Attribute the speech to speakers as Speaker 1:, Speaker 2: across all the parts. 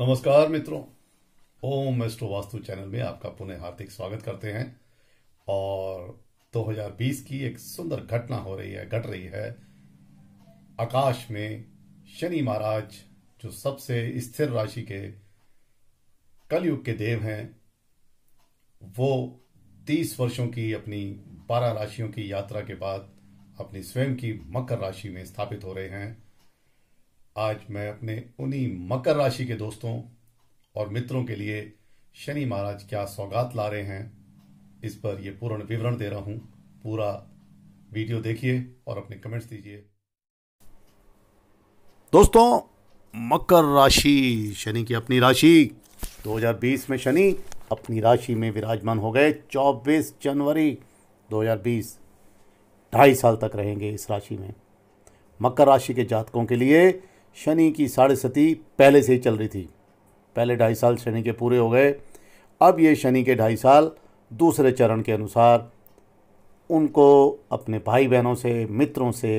Speaker 1: नमस्कार मित्रों ओम astro vastu channel में आपका पुनः हार्दिक स्वागत करते हैं और 2020 की एक सुंदर घटना हो रही है घट रही है आकाश में शनि महाराज जो सबसे स्थिर राशि के कलयुग के देव हैं वो 30 वर्षों की अपनी 12 राशियों की यात्रा के बाद अपनी स्वयं की मकर राशि में स्थापित हो रहे हैं आज मैं अपने उन्हीं मकर राशि के दोस्तों और मित्रों के लिए शनि महाराज क्या सौगात ला रहे हैं इस पर यह पूर्ण विवरण दे रहा हूं पूरा वीडियो देखिए और अपने कमेंट्स दीजिए दोस्तों मकर राशि शनि की अपनी राशि 2020 में शनि अपनी राशि में विराजमान हो गए 24 जनवरी 2020 ढाई साल तक रहेंगे इस राशि में मकर राशि के जातकों के लिए शनि की साढ़े सती पहले से ही चल रही थी पहले ढाई साल शनि के पूरे हो गए अब ये शनि के ढाई साल दूसरे चरण के अनुसार उनको अपने भाई बहनों से मित्रों से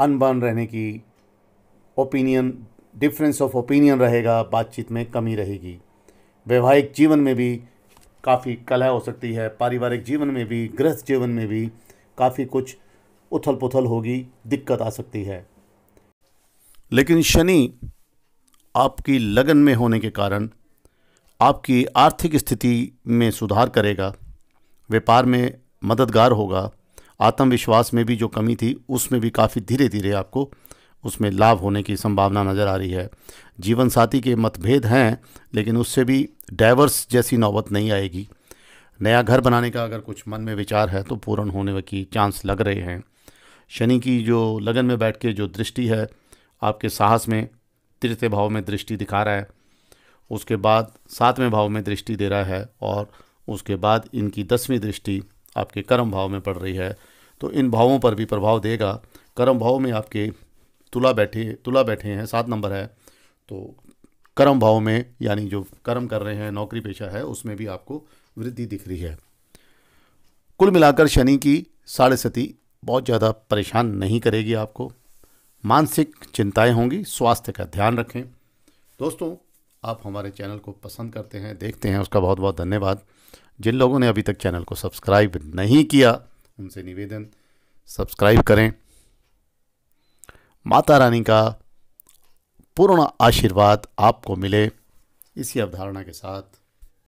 Speaker 1: अनबन रहने की ओपिनियन डिफरेंस ऑफ ओपिनियन रहेगा बातचीत में कमी रहेगी वैवाहिक जीवन में भी काफ़ी कलह हो सकती है पारिवारिक जीवन में भी गृहस्थ जीवन में भी काफ़ी कुछ उथल पुथल होगी दिक्कत आ सकती है लेकिन शनि आपकी लगन में होने के कारण आपकी आर्थिक स्थिति में सुधार करेगा व्यापार में मददगार होगा आत्मविश्वास में भी जो कमी थी उसमें भी काफ़ी धीरे धीरे आपको उसमें लाभ होने की संभावना नज़र आ रही है जीवन साथी के मतभेद हैं लेकिन उससे भी डाइवर्स जैसी नौबत नहीं आएगी नया घर बनाने का अगर कुछ मन में विचार है तो पूर्ण होने की चांस लग रहे हैं शनि की जो लगन में बैठ के जो दृष्टि है आपके साहस में तृतीय भाव में दृष्टि दिखा रहा है उसके बाद सातवें भाव में दृष्टि दे रहा है और उसके बाद इनकी दसवीं दृष्टि आपके कर्म भाव में पड़ रही है तो इन भावों पर भी प्रभाव देगा कर्म भाव में आपके तुला बैठे तुला बैठे हैं सात नंबर है तो कर्म भाव में यानी जो कर्म कर रहे हैं नौकरी पेशा है उसमें भी आपको वृद्धि दिख रही है कुल मिलाकर शनि की साढ़े सती बहुत ज़्यादा परेशान नहीं करेगी आपको मानसिक चिंताएं होंगी स्वास्थ्य का ध्यान रखें दोस्तों आप हमारे चैनल को पसंद करते हैं देखते हैं उसका बहुत बहुत धन्यवाद जिन लोगों ने अभी तक चैनल को सब्सक्राइब नहीं किया उनसे निवेदन सब्सक्राइब करें माता रानी का पूर्ण आशीर्वाद आपको मिले इसी अवधारणा के साथ